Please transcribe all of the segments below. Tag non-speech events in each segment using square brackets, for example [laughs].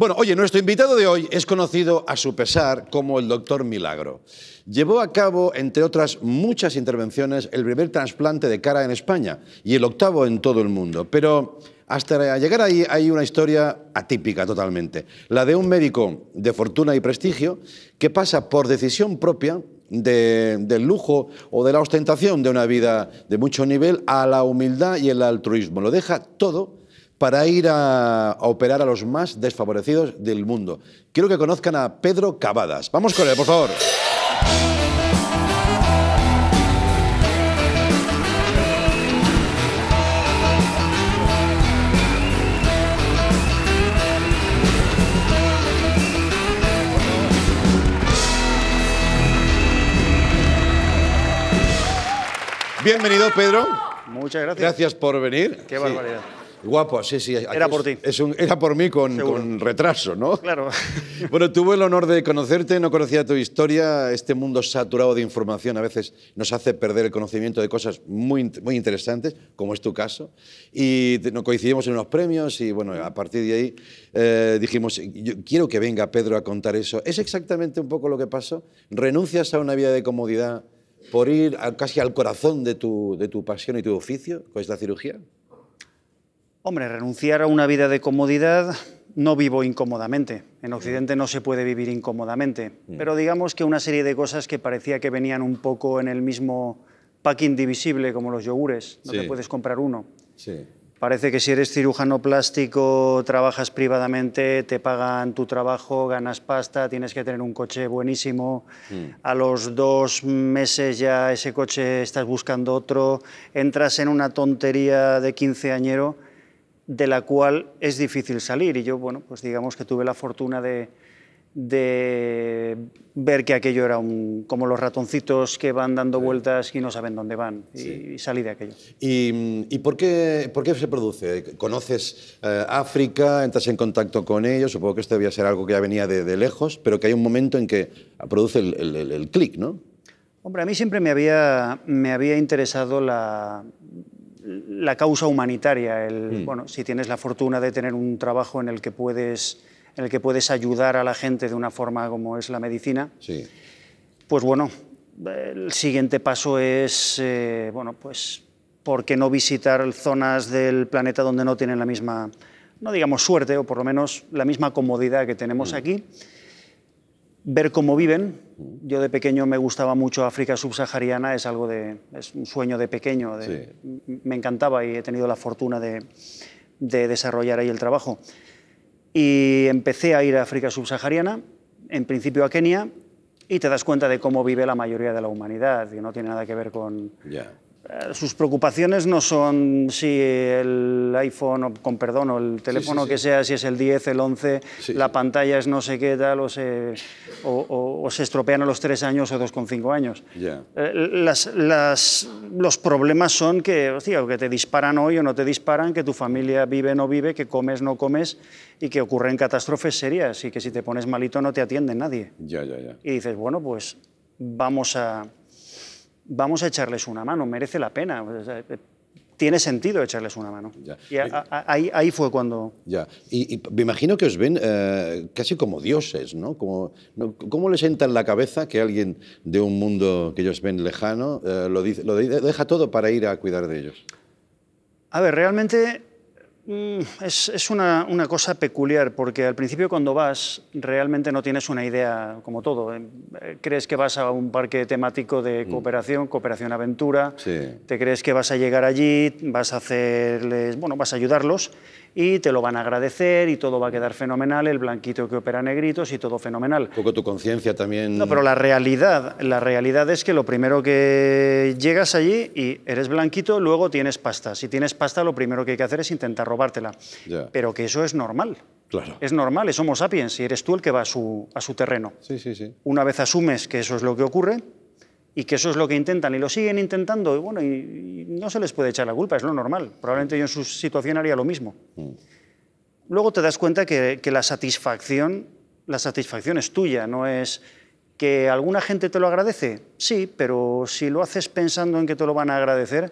Bueno, oye, nuestro invitado de hoy es conocido a su pesar como el Doctor Milagro. Llevó a cabo, entre otras muchas intervenciones, el primer trasplante de cara en España y el octavo en todo el mundo. Pero hasta llegar ahí hay una historia atípica totalmente, la de un médico de fortuna y prestigio que pasa por decisión propia del lujo o de la ostentación de una vida de mucho nivel a la humildad y el altruismo. Lo deja todo para ir a, operar a los más desfavorecidos del mundo. Quiero que conozcan a Pedro Cavadas. Vamos con él, por favor. Bienvenido, Pedro. Muchas gracias. Gracias por venir. Qué barbaridad. Guapo, sí, sí. Era por ti. era por mí con, retraso, ¿no? Claro. [laughs] Bueno, tuve el honor de conocerte, no conocía tu historia. Este mundo saturado de información a veces nos hace perder el conocimiento de cosas muy, muy interesantes, como es tu caso. Y nos coincidimos en unos premios y, bueno, a partir de ahí eh, dijimos, quiero que venga Pedro a contar eso. ¿Es exactamente un poco lo que pasó? ¿Renuncias a una vida de comodidad por ir casi al corazón de tu, de tu pasión y tu oficio, con la cirugía? Hombre, renunciar a una vida de comodidad no vivo incómodamente. En Occidente no se puede vivir incómodamente. Mm. Pero digamos que una serie de cosas que parecía que venían un poco en el mismo pack indivisible, como los yogures. No te puedes comprar uno. Parece que si eres cirujano plástico, trabajas privadamente, te pagan tu trabajo, ganas pasta, tienes que tener un coche buenísimo. Mm. A los dos meses ya ese coche estás buscando otro, entras en una tontería de quinceañero de la cual es difícil salir. Y yo, bueno, pues digamos que tuve la fortuna de, ver que aquello era un, como los ratoncitos que van dando vueltas y no saben dónde van. Y, salí de aquello. ¿Y, por, qué, por, se produce? ¿Conoces eh, África? ¿Entras en contacto con ellos? Supongo que esto debía ser algo que ya venía de, lejos, pero que hay un momento en que produce el, el clic, ¿no? Hombre, a mí siempre me había, me había interesado la, la causa humanitaria, mm. si tienes la fortuna de tener un trabajo en el que puedes, en el que puedes ayudar a la gente de una forma como es la medicina, pues bueno, el siguiente paso es, eh, bueno, pues, ¿por qué no visitar zonas del planeta donde no tienen la misma, no digamos suerte, o por lo menos la misma comodidad que tenemos mm. aquí? ver cómo viven. Yo de pequeño me gustaba mucho África subsahariana, es algo de es un sueño de pequeño, de, me encantaba y he tenido la fortuna de, desarrollar ahí el trabajo. Y empecé a ir a África subsahariana, en principio a Kenia, y te das cuenta de cómo vive la mayoría de la humanidad, y no tiene nada que ver con, eh, sus preocupaciones no son si el iPhone, con perdón, o el teléfono que sea, si es el 10, el 11, la pantalla es no sé qué tal, o se, o, se estropean a los 3 años o 2,5 años. cinco años. Eh, las, los problemas son que, hostia, que te disparan hoy o no te disparan, que tu familia vive o no vive, que comes o no comes y que ocurren catástrofes serias y que si te pones malito no te atiende nadie. Ya, ya, ya. Y dices, bueno, pues vamos a vamos a echarles una mano, merece la pena. Eh, tiene sentido echarles una mano. Y ahí, ahí, fue cuando... Ya, y, me imagino que os ven eh, casi como dioses, ¿no? Como, ¿Cómo les entra en la cabeza que alguien de un mundo que ellos ven lejano eh, lo, dice, lo deja todo para ir a cuidar de ellos? A ver, realmente Mm, es, una, cosa peculiar, porque al principio cuando vas realmente no tienes una idea, como todo. Em, eh, crees que vas a un parque temático de mm. cooperación, cooperación aventura, te crees que vas a llegar allí, vas a hacerles, bueno, vas a ayudarlos, y te lo van a agradecer y todo va a quedar fenomenal, el blanquito que opera negritos y todo fenomenal. Un poco tu conciencia también. No, pero la realidad, la realidad es que lo primero que llegas allí y eres blanquito, luego tienes pasta. Si tienes pasta, lo primero que hay que hacer es intentar robártela. Pero que eso es normal. Claro. Es normal, es Homo sapiens y eres tú el que va a su, a su terreno. Sí, sí, sí. Una vez asumes que eso es lo que ocurre, y que eso es lo que intentan y lo siguen intentando y bueno, y, no se les puede echar la culpa, es lo normal. Probablemente yo en su situación haría lo mismo. Mm. Luego te das cuenta que, que, la satisfacción, la satisfacción es tuya, no es que alguna gente te lo agradece. Sí, pero si lo haces pensando en que te lo van a agradecer,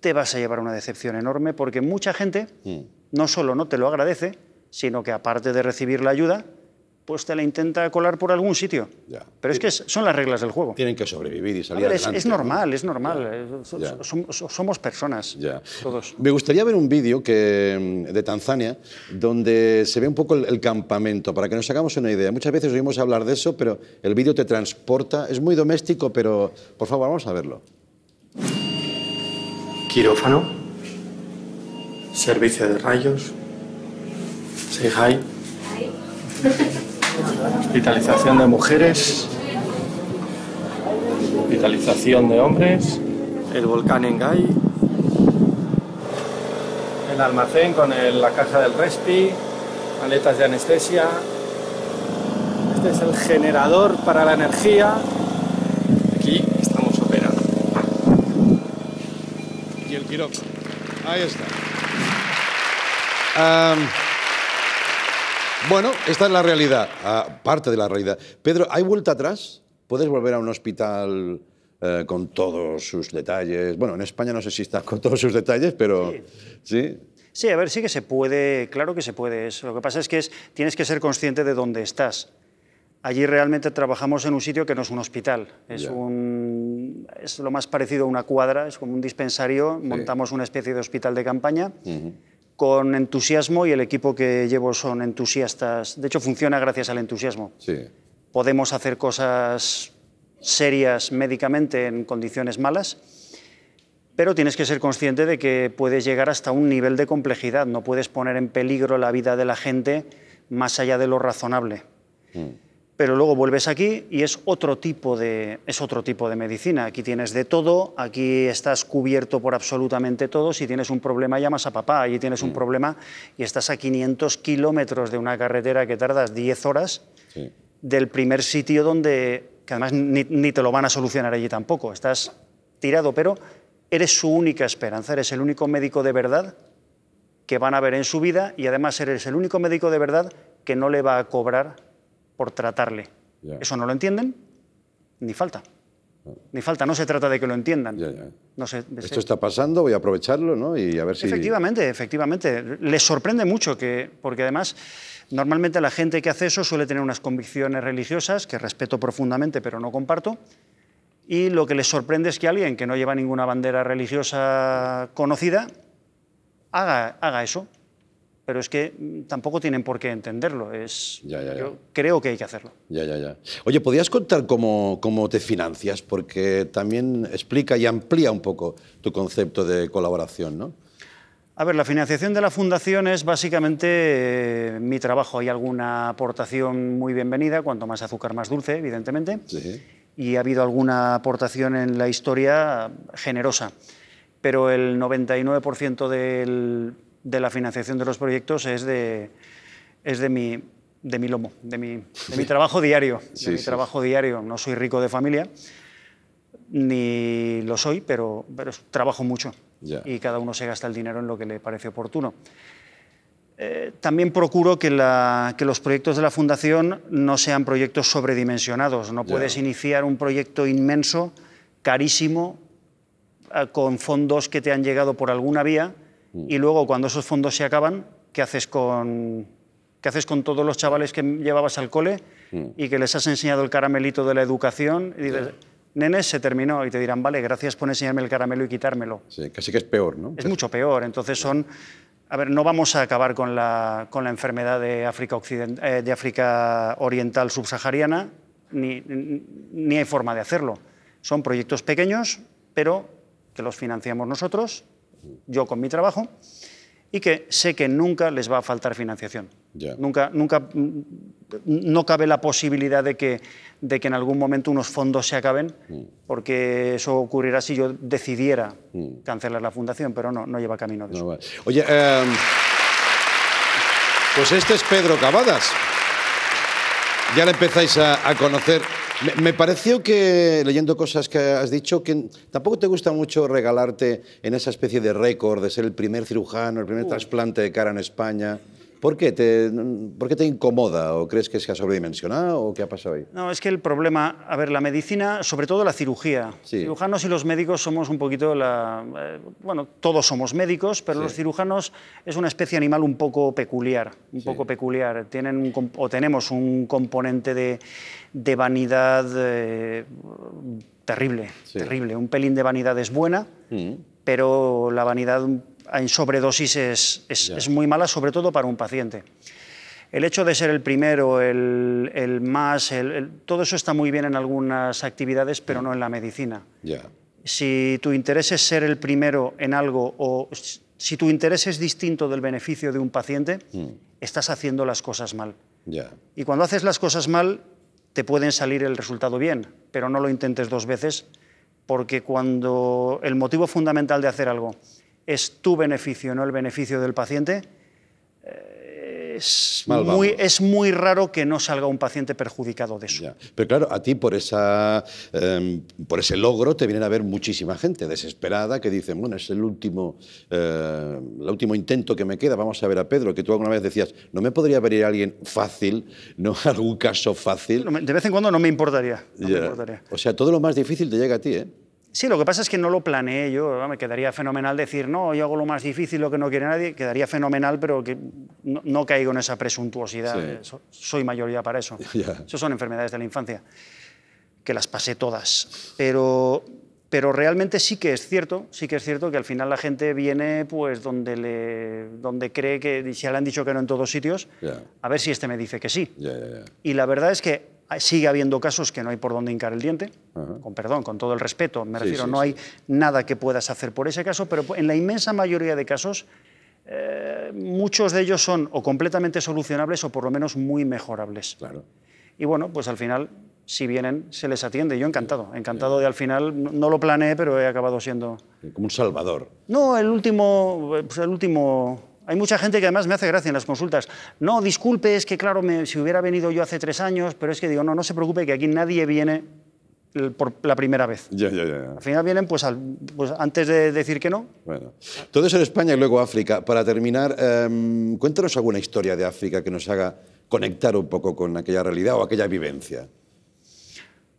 te vas a llevar una decepción enorme porque mucha gente mm. no solo no te lo agradece, sino que aparte de recibir la ayuda, pues te la intenta colar por algún sitio. Pero es que son las reglas del juego. Tienen que sobrevivir y salir adelante. Es, es normal, es eh, normal. Somos, personas, ya. todos. Me gustaría ver un vídeo que, mm, de Tanzania donde se ve un poco el, el, campamento, para que nos hagamos una idea. Muchas veces oímos hablar de eso, pero el vídeo te transporta. Es muy doméstico, pero por favor, vamos a verlo. Quirófano, servicio de rayos, Say hi. hi. [laughs] hospitalización de mujeres, hospitalización de hombres, el volcán Engai, el almacén con la caja del respi, maletas de anestesia, este es el generador para la energía, aquí estamos operando. Y el quirófano, ahí está. Bueno, esta es la realidad, ah, parte de la realidad. Pedro, ¿hay vuelta atrás? ¿Puedes volver a un hospital eh, con todos sus detalles? Bueno, en España no sé si está con todos sus detalles, pero sí. ¿sí? a ver, sí que se puede, claro que se puede. Lo que pasa es que es, tienes que ser consciente de dónde estás. Allí realmente trabajamos en un sitio que no es un hospital, es, lo más parecido a una cuadra, es como un dispensario, montamos una especie de hospital de campaña con entusiasmo y el equipo que llevo son entusiastas. De hecho, funciona gracias al entusiasmo. Podemos hacer cosas serias médicamente en condiciones malas, pero tienes que ser consciente de que puedes llegar hasta un nivel de complejidad. No puedes poner en peligro la vida de la gente más allá de lo razonable. Mm pero luego vuelves aquí y es otro tipo de, es otro tipo de medicina. Aquí tienes de todo, aquí estás cubierto por absolutamente todo. Si tienes un problema, llamas a papá. Allí tienes un mm. problema y estás a 500 kilómetros de una carretera que tardas 10 horas del primer sitio donde, que además ni, ni te lo van a solucionar allí tampoco. Estás tirado, pero eres su única esperanza, eres el único médico de verdad que van a ver en su vida y además eres el único médico de verdad que no le va a cobrar por tratarle. Eso no lo entienden, ni falta. Ah. Ni falta, no se trata de que lo entiendan. Esto está pasando, voy a aprovecharlo y a ver si... Efectivamente, efectivamente. Les sorprende mucho, que, porque además normalmente la gente que hace eso suele tener unas convicciones religiosas que respeto profundamente pero no comparto. Y lo que les sorprende es que alguien que no lleva ninguna bandera religiosa conocida haga, haga eso pero es que mm, tampoco tienen por qué entenderlo. Es, Yo creo que hay que hacerlo. Ya, ya, ya. Oye, ¿podrías contar cómo, te financias? Porque también explica y amplía un poco tu concepto de colaboración, ¿no? A ver, la financiación de la fundación es básicamente eh, mi trabajo. Hay alguna aportación muy bienvenida, cuanto más azúcar más dulce, evidentemente. Y ha habido alguna aportación en la historia generosa. Pero el 99% del de la financiación de los proyectos es de, es de, mi, de mi lomo, de mi, trabajo diario. de mi trabajo diario. No soy rico de familia, ni lo soy, pero, trabajo mucho. Y cada uno se gasta el dinero en lo que le parece oportuno. Eh, también procuro que, los proyectos de la Fundación no sean proyectos sobredimensionados. No puedes iniciar un proyecto inmenso, carísimo, eh, con fondos que te han llegado por alguna vía y luego, cuando esos fondos se acaban, ¿qué haces con, qué haces con todos los chavales que llevabas al cole y que les has enseñado el caramelito de la educación? Y dices, nenes, se terminó y te dirán, vale, gracias por enseñarme el caramelo y quitármelo. Sí, casi que es peor, ¿no? Es mucho peor. Entonces son... A ver, no vamos a acabar con la, enfermedad eh, de África, Oriental subsahariana, ni hay forma de hacerlo. Son proyectos pequeños, pero que los financiamos nosotros yo con mi trabajo y que sé que nunca les va a faltar financiación. Nunca, nunca, mm, no cabe la posibilidad de que, de que en algún momento unos fondos se acaben, mm. porque eso ocurrirá si yo decidiera mm. cancelar la fundación, pero no, no lleva camino de eso. Oye, em, pues este es Pedro Cavadas. Ya le empezáis a conocer me, pareció que, leyendo cosas que has dicho, que tampoco te gusta mucho regalarte en esa especie de récord de ser el primer cirujano, el primer trasplante de cara en España. ¿Por qué, te, ¿Por qué te incomoda o crees que se ha sobredimensionado o qué ha pasado ahí? No, es que el problema, a ver, la medicina, sobre todo la cirugía, cirujanos y los médicos somos un poquito la... Eh, bueno, todos somos médicos, pero los cirujanos es una especie animal un poco peculiar, un poco peculiar. Tienen o tenemos un componente de, vanidad eh, terrible, terrible. Un pelín de vanidad es buena, mm. pero la vanidad en sobredosis es, muy mala, sobre todo para un paciente. El hecho de ser el primero, el, más, todo eso está muy bien en algunas actividades, pero no en la medicina. Si tu interés es ser el primero en algo o si tu interés es distinto del beneficio de un paciente, mm. estás haciendo las cosas mal. Y cuando haces las cosas mal, te pueden salir el resultado bien, pero no lo intentes dos veces, porque cuando el motivo fundamental de hacer algo es tu beneficio, no el beneficio del paciente, eh, es muy, es muy, raro que no salga un paciente perjudicado de eso. Pero claro, a ti por, esa, em, por ese logro te vienen a ver muchísima gente desesperada que dicen, bueno, es el último, eh, el último intento que me queda, vamos a ver a Pedro, que tú alguna vez decías, no me podría venir alguien fácil, no [laughs] algún caso fácil. De vez en cuando no me importaría. No me importaría. O sea, todo lo más difícil te llega a ti, ¿eh? Sí, lo que pasa es que no lo planeé yo. Me quedaría fenomenal decir, no, yo hago lo más difícil, lo que no quiere nadie. Quedaría fenomenal, pero que no, caigo en esa presuntuosidad. soy mayoría para eso. [laughs] Eso son enfermedades de la infancia, que las pasé todas. Pero, pero realmente sí que es cierto, sí que es cierto que al final la gente viene pues donde, le, donde cree que, si ya le han dicho que no en todos sitios, a ver si este me dice que sí. y la verdad es que Ah, sigue habiendo casos que no hay por dónde hincar el diente, con perdón, con todo el respeto, me refiero, no hay nada que puedas hacer por ese caso, pero en la inmensa mayoría de casos, eh, muchos de ellos son o completamente solucionables o por lo menos muy mejorables. Claro. Y bueno, pues al final, si vienen, se les atiende. Yo encantado, encantado de al final, no, lo planeé, pero he acabado siendo... Como un salvador. No, el último, eh, pues el último hay mucha gente que además me hace gracia en las consultas. No, disculpe, es que claro, si hubiera venido yo hace tres años, pero es que digo, no, no se preocupe, que aquí nadie viene por la primera vez. Ya, ya, ya. Al final vienen pues, pues, antes de decir que no. Bueno. Todo eso en España y luego África. Para terminar, em, cuéntanos alguna historia de África que nos haga conectar un poco con aquella realidad o aquella vivencia.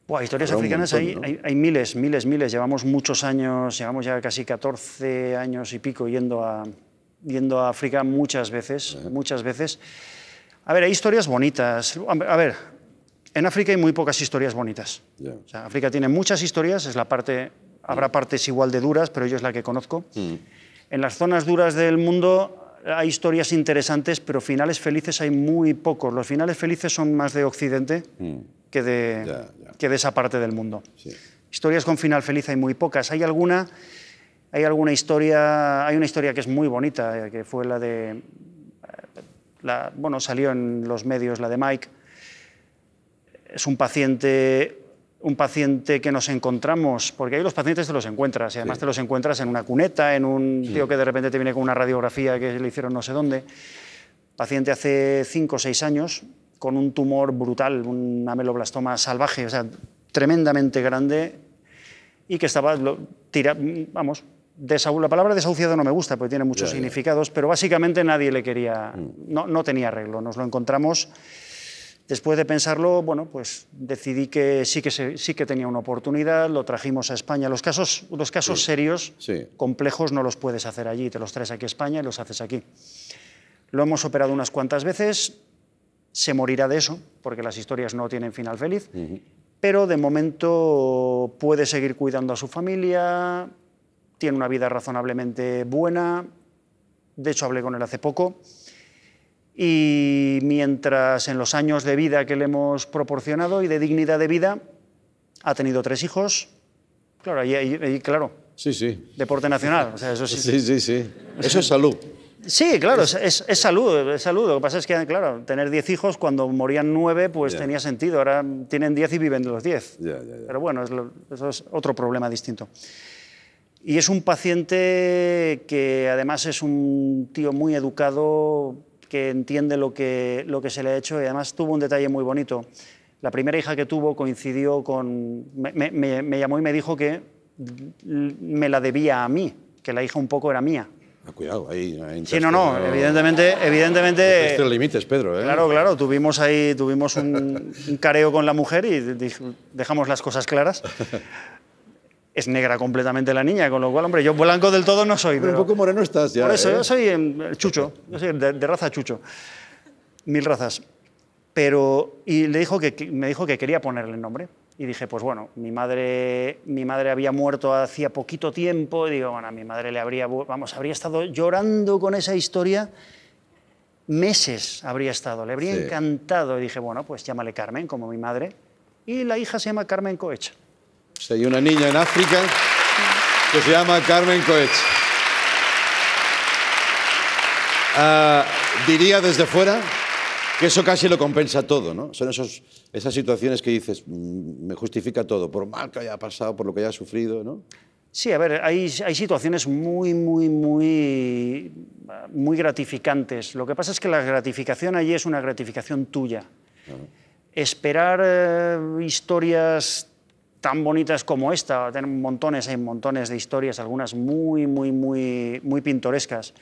Buah, historias africanas hay, hay, hay, miles, miles, miles. Llevamos muchos años, llevamos ya casi 14 años y pico yendo a, yendo a África muchas veces, muchas veces. A ver, hay historias bonitas. A ver, en África hay muy pocas historias bonitas. África tiene muchas historias, es la parte, habrá mm. partes igual de duras, pero yo es la que conozco. Mm. En las zonas duras del mundo hay historias interesantes, pero finales felices hay muy pocos. Los finales felices son más de Occidente mm. que, de, que de esa parte del mundo. Historias con final feliz hay muy pocas. Hay alguna hay alguna historia, hay una historia que es muy bonita, eh, que fue la de, eh, la, bueno, salió en los medios la de Mike. Es un paciente, un paciente que nos encontramos, porque ahí los pacientes te los encuentras, y además te los encuentras en una cuneta, en un tío que de repente te viene con una radiografía que le hicieron no sé dónde. Paciente hace cinco o seis años con un tumor brutal, un ameloblastoma salvaje, o sea, tremendamente grande y que estaba, tirando, vamos, la palabra desahuciado no me gusta porque tiene muchos significados, pero básicamente nadie le quería, mm. no, tenía arreglo, nos lo encontramos. Después de pensarlo, bueno, pues decidí que sí que, sí que tenía una oportunidad, lo trajimos a España. Los casos, los casos serios, complejos, no los puedes hacer allí, te los traes aquí a España y los haces aquí. Lo hemos operado unas cuantas veces, se morirá de eso, porque las historias no tienen final feliz, pero de momento puede seguir cuidando a su familia, tiene una vida razonablemente buena, de hecho hablé con él hace poco, y mientras en los años de vida que le hemos proporcionado y de dignidad de vida, ha tenido tres hijos, claro, y, claro. Sí, sí. Deporte nacional, eso sí. Sí, sí, Eso es salud. Sí, claro, es, salud, es salud. Lo que pasa es que, claro, tener diez hijos, cuando morían nueve pues tenía sentido. Ahora tienen diez y viven de los diez. Pero bueno, eso es otro problema distinto. Y es un paciente que además es un tío muy educado, que entiende lo que, lo que se le ha hecho y además tuvo un detalle muy bonito. La primera hija que tuvo coincidió con... Me, llamó y me dijo que me la debía a mí, que la hija un poco era mía. Ah, cuidado, ahí. sí, no, no, evidentemente. evidentemente el límites, Pedro. ¿eh? Claro, claro, tuvimos ahí tuvimos un, un careo con la mujer y dejamos las cosas claras es negra completamente la niña, con lo cual, hombre, yo blanco del todo no soy. Pero, un poco moreno estás ya. Por eso, ¿eh? yo soy em, chucho, de, raza chucho. Mil razas. Pero, y le dijo que, me dijo que quería ponerle el nombre. Y dije, pues bueno, mi madre, mi madre había muerto hacía poquito tiempo. Y digo, bueno, a mi madre le habría, vamos, habría estado llorando con esa historia meses habría estado, le habría encantado. Y dije, bueno, pues llámale Carmen, como mi madre. Y la hija se llama Carmen Coecha hay una niña en África que se llama Carmen Coetz. Ah, diría desde fuera que eso casi lo compensa todo, ¿no? Son esos, esas situaciones que dices, mm, me justifica todo, por mal que haya pasado, por lo que haya sufrido, ¿no? Sí, a ver, hay, hay situaciones muy, muy, muy, muy gratificantes. Lo que pasa es que la gratificación allí es una gratificación tuya. Esperar eh, historias tan bonitas como esta, tienen montones, hay montones de historias, algunas muy, muy, muy, muy pintorescas.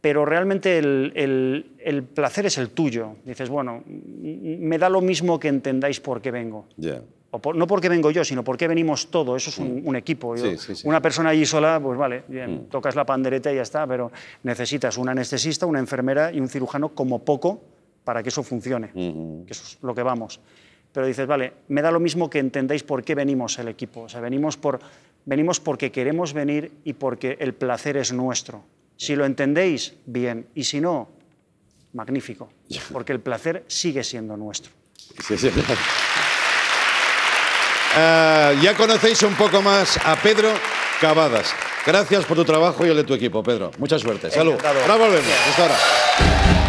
Pero realmente el, placer es el tuyo. Dices, bueno, me da lo mismo que entendáis por qué vengo. O por, no porque vengo yo, sino porque venimos todos, eso es un, mm. equipo. Una persona allí sola, pues vale, bien, mm. tocas la pandereta y ya está, pero necesitas un anestesista, una enfermera y un cirujano como poco para que eso funcione, mm, que eso es lo que vamos pero dices, vale, me da lo mismo que entendáis por qué venimos el equipo. O sea, venimos, por, venimos porque queremos venir y porque el placer es nuestro. Si lo entendéis, bien. Y si no, magnífico. Porque el placer sigue siendo nuestro. Sí, sí. Eh, ya conocéis un poco más a Pedro Cavadas. Gracias por tu trabajo y el de tu equipo, Pedro. Mucha suerte. Salud. Ahora Hasta ahora.